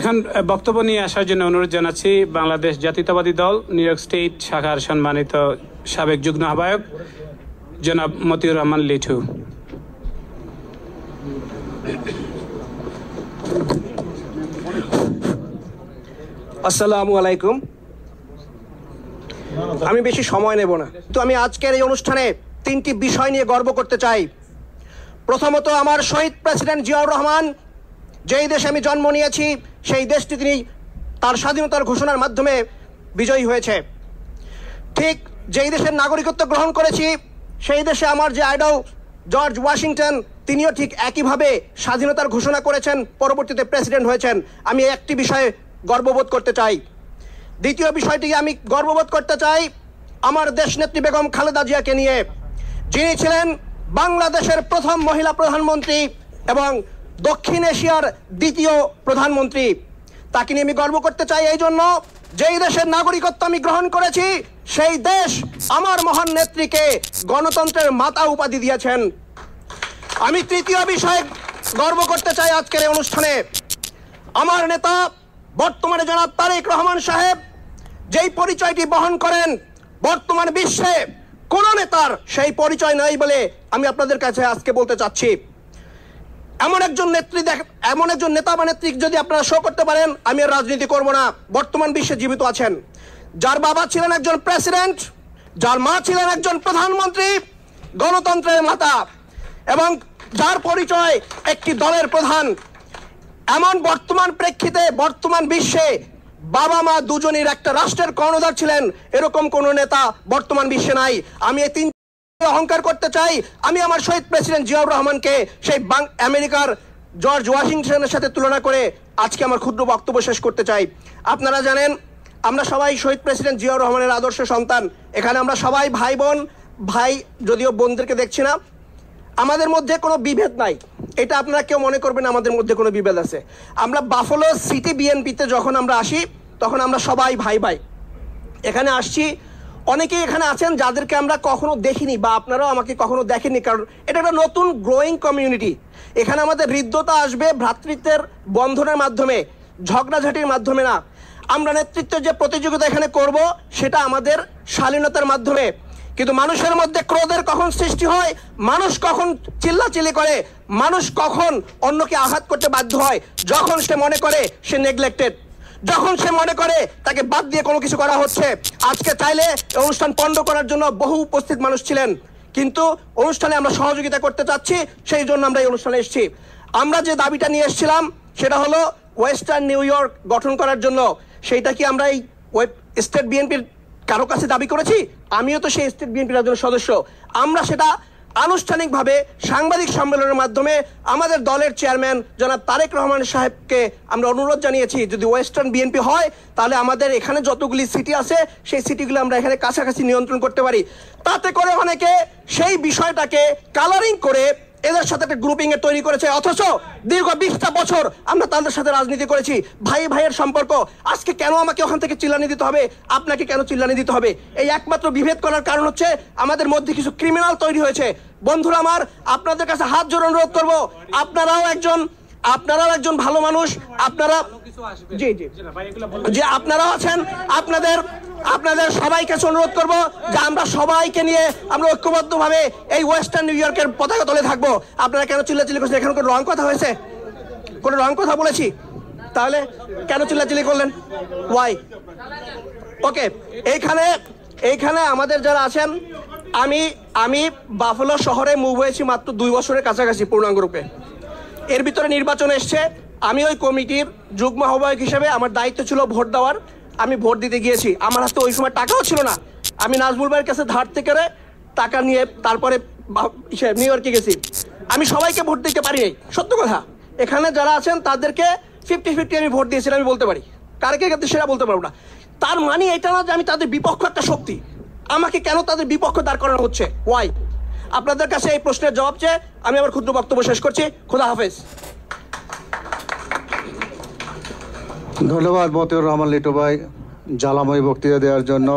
এখন বক্তব্য নিয়ে আসার জন্য অনুরোধ জানাচ্ছি বাংলাদেশ জাতীয়তাবাদী দল নিউ ইয়র্ক স্টেট শাখার সম্মানিত সাবেক যুগ্ম আহ্বায়ক জনাব মতিউর রহমান লিঠু আসসালামু আলাইকুম আমি বেশি সময় নেব না তো আমি আজকের এই অনুষ্ঠানে তিনটি বিষয় নিয়ে গর্ব করতে চাই প্রথমত আমার শহীদ প্রেসিডেন্ট জিয়াউর রহমান যেই দেশে আমি জন্ম নিয়েছি সেই দেশটি তিনি তার স্বাধীনতার ঘোষণার মাধ্যমে বিজয়ী হয়েছে ঠিক যেই দেশের নাগরিকত্ব গ্রহণ করেছি সেই দেশে আমার যে আইডল জর্জ ওয়াশিংটন তিনিও ঠিক একইভাবে স্বাধীনতার ঘোষণা করেছেন পরবর্তীতে প্রেসিডেন্ট হয়েছেন আমি একটি বিষয়ে গর্ববোধ করতে চাই দ্বিতীয় বিষয়টি আমি গর্ববোধ করতে চাই আমার দেশ নেত্রী বেগম খালেদা জিয়াকে নিয়ে যিনি ছিলেন বাংলাদেশের প্রথম মহিলা প্রধানমন্ত্রী এবং দক্ষিণ এশিয়ার দ্বিতীয় প্রধানমন্ত্রী তাকে নিয়ে আমি গর্ব করতে চাই এই জন্য যেই দেশের নাগরিকত্ব আমি গ্রহণ করেছি সেই দেশ আমার মহান নেত্রীকে গণতন্ত্রের মাতা উপাধি দিয়েছেন আমি তৃতীয় বিষয়ে গর্ব করতে চাই আজকের এই অনুষ্ঠানে আমার নেতা বর্তমানে জনাব তারেক রহমান সাহেব যেই পরিচয়টি বহন করেন বর্তমান বিশ্বে কোনো নেতার সেই পরিচয় নাই বলে আমি আপনাদের কাছে আজকে বলতে চাচ্ছি এমন একজন নেত্রী দেখ এমন একজন নেতা বা নেত্রী যদি আপনারা শো করতে পারেন আমি রাজনীতি করব না বর্তমান বিশ্বে জীবিত আছেন যার বাবা ছিলেন একজন প্রেসিডেন্ট যার মা ছিলেন একজন প্রধানমন্ত্রী গণতন্ত্রের মাতা এবং যার পরিচয় একটি দলের প্রধান এমন বর্তমান প্রেক্ষিতে বর্তমান বিশ্বে বাবা মা দুজনের একটা রাষ্ট্রের কর্ণধার ছিলেন এরকম কোনো নেতা বর্তমান বিশ্বে নাই আমি এই তিন অহংকার করতে চাই আমি আমার শহীদ প্রেসিডেন্ট জিয়াউর রহমানকে সেই আমেরিকার জর্জ ওয়াশিংটনের সাথে তুলনা করে আজকে আমার ক্ষুদ্র বক্তব্য শেষ করতে চাই আপনারা জানেন আমরা সবাই শহীদ প্রেসিডেন্ট জিয়াউর রহমানের আদর্শ সন্তান এখানে আমরা সবাই ভাই বোন ভাই যদিও বোনদেরকে দেখছি না আমাদের মধ্যে কোনো বিভেদ নাই এটা আপনারা কেউ মনে করবেন আমাদের মধ্যে কোনো বিভেদ আছে আমরা বাফলো সিটি বিএনপিতে যখন আমরা আসি তখন আমরা সবাই ভাই ভাই এখানে আসছি অনেকেই এখানে আছেন যাদেরকে আমরা কখনো দেখিনি বা আপনারাও আমাকে কখনো দেখেনি কারণ এটা একটা নতুন গ্রোয়িং কমিউনিটি এখানে আমাদের হৃদ্যতা আসবে ভ্রাতৃত্বের বন্ধনের মাধ্যমে ঝগড়াঝাটির মাধ্যমে না আমরা নেতৃত্বের যে প্রতিযোগিতা এখানে করব সেটা আমাদের শালীনতার মাধ্যমে কিন্তু মানুষের মধ্যে ক্রোধের কখন সৃষ্টি হয় মানুষ কখন চিল্লাচিল্লি করে মানুষ কখন অন্যকে আঘাত করতে বাধ্য হয় যখন সে মনে করে সে নেগলেক্টেড যখন সে মনে করে তাকে বাদ দিয়ে কোনো কিছু করা হচ্ছে আজকে চাইলে অনুষ্ঠান পণ্ড করার জন্য বহু উপস্থিত মানুষ ছিলেন কিন্তু অনুষ্ঠানে আমরা সহযোগিতা করতে চাচ্ছি সেই জন্য আমরা এই অনুষ্ঠানে এসেছি আমরা যে দাবিটা নিয়ে এসেছিলাম সেটা হলো ওয়েস্টার্ন নিউ ইয়র্ক গঠন করার জন্য সেইটা কি আমরা এই ওয়েব স্টেট বিএনপির কারো কাছে দাবি করেছি আমিও তো সেই স্টেট বিএনপির একজন সদস্য আমরা সেটা আনুষ্ঠানিকভাবে সাংবাদিক সম্মেলনের মাধ্যমে আমাদের দলের চেয়ারম্যান জনাব তারেক রহমান সাহেবকে আমরা অনুরোধ জানিয়েছি যদি ওয়েস্টার্ন বিএনপি হয় তাহলে আমাদের এখানে যতগুলি সিটি আছে সেই সিটিগুলো আমরা এখানে কাছাকাছি নিয়ন্ত্রণ করতে পারি তাতে করে অনেকে সেই বিষয়টাকে কালারিং করে এদের সাথে একটা গ্রুপিং এর তৈরি করেছে অথচ দীর্ঘ বিশটা বছর আমরা তাদের সাথে রাজনীতি করেছি ভাই ভাইয়ের সম্পর্ক আজকে কেন আমাকে ওখান থেকে চিল্লানি দিতে হবে আপনাকে কেন চিল্লানি দিতে হবে এই একমাত্র বিভেদ করার কারণ হচ্ছে আমাদের মধ্যে কিছু ক্রিমিনাল তৈরি হয়েছে বন্ধুরা আমার আপনাদের কাছে হাত জোর অনুরোধ করব আপনারাও একজন আপনারাও একজন ভালো মানুষ আপনারা জি জি যে আপনারাও আছেন আপনাদের আপনাদের সবাইকে অনুরোধ করব যে আমরা সবাইকে নিয়ে আমরা ঐক্যবদ্ধভাবে এই ওয়েস্টার্ন নিউ ইয়র্কের পতাকা তুলে থাকবো আপনারা কেন চিল্লি করছেন এখানে কোনো রং কথা হয়েছে কোনো রং কথা বলেছি তাহলে কেন চিল্লাচিল্লি করলেন ওয়াই ওকে এইখানে এইখানে আমাদের যারা আছেন আমি আমি বাফলো শহরে মুভ হয়েছি মাত্র দুই বছরের কাছাকাছি পূর্ণাঙ্গ রূপে এর ভিতরে নির্বাচন এসছে আমি ওই কমিটির যুগ্ম আহ্বায়ক হিসেবে আমার দায়িত্ব ছিল ভোট দেওয়ার আমি ভোট দিতে গিয়েছি আমার হাতে ওই সময় টাকাও ছিল না আমি নাজমুল ভাইয়ের কাছে ধার থেকে টাকা নিয়ে তারপরে নিউ ইয়র্কে গেছি আমি সবাইকে ভোট দিতে পারি নাই সত্য কথা এখানে যারা আছেন তাদেরকে ফিফটি ফিফটি আমি ভোট দিয়েছিলাম আমি বলতে পারি কারকে কাছে সেটা বলতে পারবো না তার মানে এটা না যে আমি তাদের বিপক্ষ একটা শক্তি আমাকে কেন তাদের বিপক্ষ দাঁড় করানো হচ্ছে ওয়াই আপনাদের কাছে এই প্রশ্নের জবাব চেয়ে আমি আমার ক্ষুদ্র বক্তব্য শেষ করছি খোদা হাফেজ ধন্যবাদ মতিউর রহমান লিটু ভাই জ্বালাময় বক্তৃতা দেওয়ার জন্য